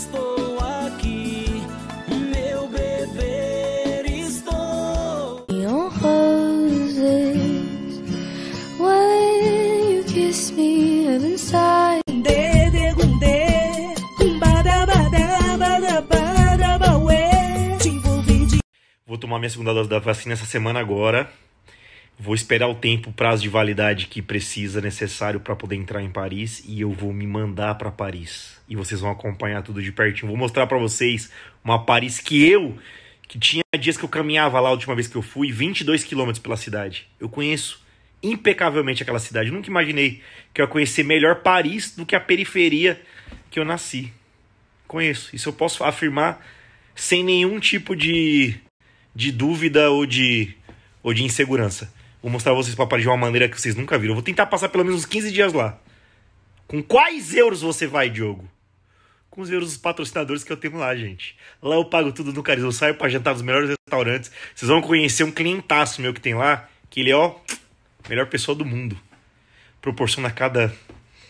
estou aqui, meu beber estou. Your roses, when you kiss me, I'm inside. Vou tomar minha segunda dose da vacina essa semana agora vou esperar o tempo, o prazo de validade que precisa, necessário para poder entrar em Paris e eu vou me mandar para Paris. E vocês vão acompanhar tudo de pertinho. Vou mostrar para vocês uma Paris que eu que tinha dias que eu caminhava lá a última vez que eu fui, 22 quilômetros pela cidade. Eu conheço impecavelmente aquela cidade. Eu nunca imaginei que eu ia conhecer melhor Paris do que a periferia que eu nasci. Conheço. Isso eu posso afirmar sem nenhum tipo de, de dúvida ou de, ou de insegurança. Vou mostrar vocês papai de uma maneira que vocês nunca viram. Eu vou tentar passar pelo menos uns 15 dias lá. Com quais euros você vai, Diogo? Com os euros dos patrocinadores que eu tenho lá, gente. Lá eu pago tudo no carisma. Eu saio pra jantar nos melhores restaurantes. Vocês vão conhecer um clientaço meu que tem lá. Que ele é, ó, melhor pessoa do mundo. Proporciona cada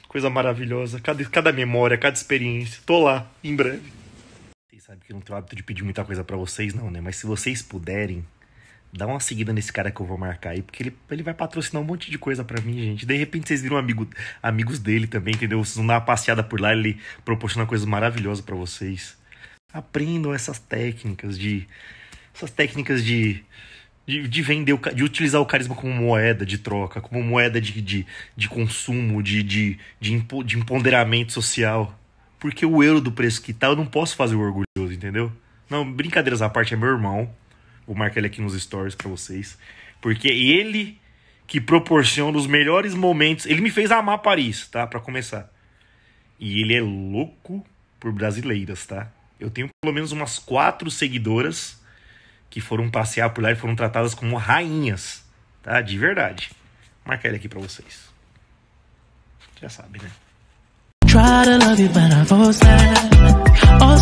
coisa maravilhosa, cada, cada memória, cada experiência. Tô lá, em breve. Vocês sabem que eu não tenho o hábito de pedir muita coisa para vocês, não, né? Mas se vocês puderem, Dá uma seguida nesse cara que eu vou marcar aí, porque ele, ele vai patrocinar um monte de coisa para mim, gente. De repente vocês viram amigo, amigos dele também, entendeu? Vocês vão dar uma passeada por lá, ele proporciona coisas maravilhosas para vocês. Aprendam essas técnicas de. Essas técnicas de. De, de vender, de utilizar o carisma como moeda de troca, como moeda de, de, de consumo, de, de, de, impo, de empoderamento social. Porque o euro do preço que tá, eu não posso fazer o orgulhoso, entendeu? Não, brincadeiras à parte, é meu irmão. Vou marcar ele aqui nos stories para vocês. Porque ele que proporciona os melhores momentos. Ele me fez amar Paris, tá? Para começar. E ele é louco por brasileiras, tá? Eu tenho pelo menos umas quatro seguidoras que foram passear por lá e foram tratadas como rainhas, tá? De verdade. Vou marcar ele aqui para vocês. Já sabe, né? Try to love you, but I've